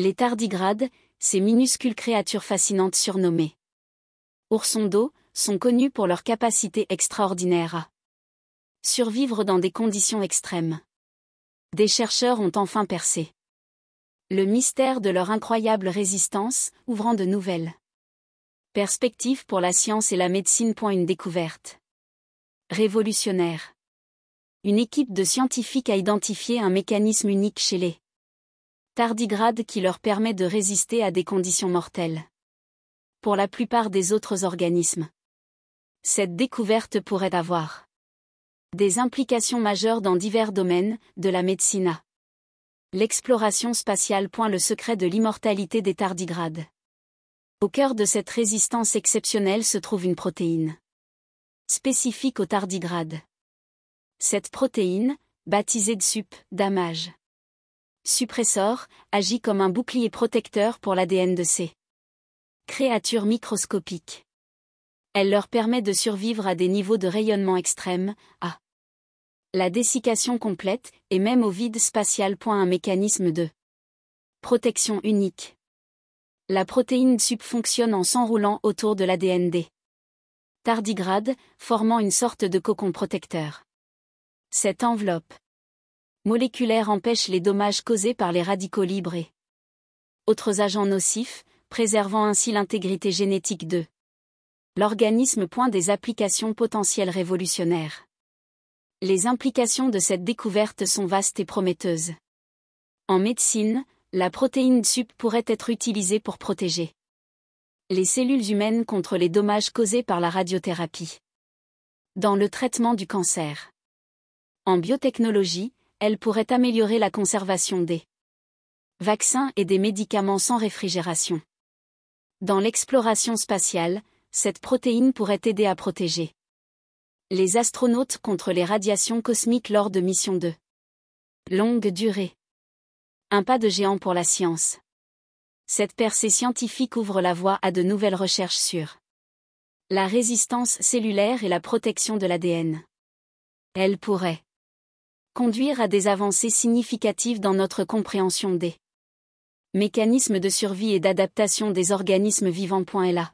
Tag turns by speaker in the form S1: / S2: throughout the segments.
S1: Les tardigrades, ces minuscules créatures fascinantes surnommées oursons d'eau, sont connus pour leur capacité extraordinaire à survivre dans des conditions extrêmes. Des chercheurs ont enfin percé le mystère de leur incroyable résistance, ouvrant de nouvelles perspectives pour la science et la médecine. Une découverte révolutionnaire. Une équipe de scientifiques a identifié un mécanisme unique chez les tardigrade qui leur permet de résister à des conditions mortelles. Pour la plupart des autres organismes, cette découverte pourrait avoir des implications majeures dans divers domaines de la médecine. L'exploration spatiale point le secret de l'immortalité des tardigrades. Au cœur de cette résistance exceptionnelle se trouve une protéine spécifique aux tardigrades. Cette protéine, baptisée SUP, damage suppressor, agit comme un bouclier protecteur pour l'ADN de ces créatures microscopiques. Elle leur permet de survivre à des niveaux de rayonnement extrêmes, à la dessiccation complète et même au vide spatial. Un mécanisme de protection unique. La protéine sub fonctionne en s'enroulant autour de l'ADN des tardigrades, formant une sorte de cocon protecteur. Cette enveloppe moléculaire empêchent les dommages causés par les radicaux libres et autres agents nocifs, préservant ainsi l'intégrité génétique de l'organisme. Point des applications potentielles révolutionnaires. Les implications de cette découverte sont vastes et prometteuses. En médecine, la protéine SUP pourrait être utilisée pour protéger les cellules humaines contre les dommages causés par la radiothérapie. Dans le traitement du cancer. En biotechnologie, elle pourrait améliorer la conservation des vaccins et des médicaments sans réfrigération. Dans l'exploration spatiale, cette protéine pourrait aider à protéger les astronautes contre les radiations cosmiques lors de missions de longue durée. Un pas de géant pour la science. Cette percée scientifique ouvre la voie à de nouvelles recherches sur la résistance cellulaire et la protection de l'ADN. Elle pourrait conduire à des avancées significatives dans notre compréhension des mécanismes de survie et d'adaptation des organismes vivants. LA.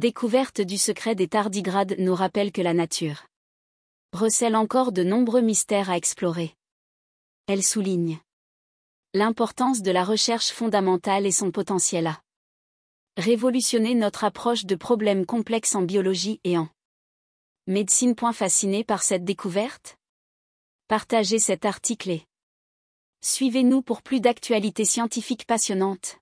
S1: Découverte du secret des tardigrades nous rappelle que la nature recèle encore de nombreux mystères à explorer. Elle souligne l'importance de la recherche fondamentale et son potentiel à révolutionner notre approche de problèmes complexes en biologie et en médecine. Fasciné par cette découverte Partagez cet article et suivez-nous pour plus d'actualités scientifiques passionnantes.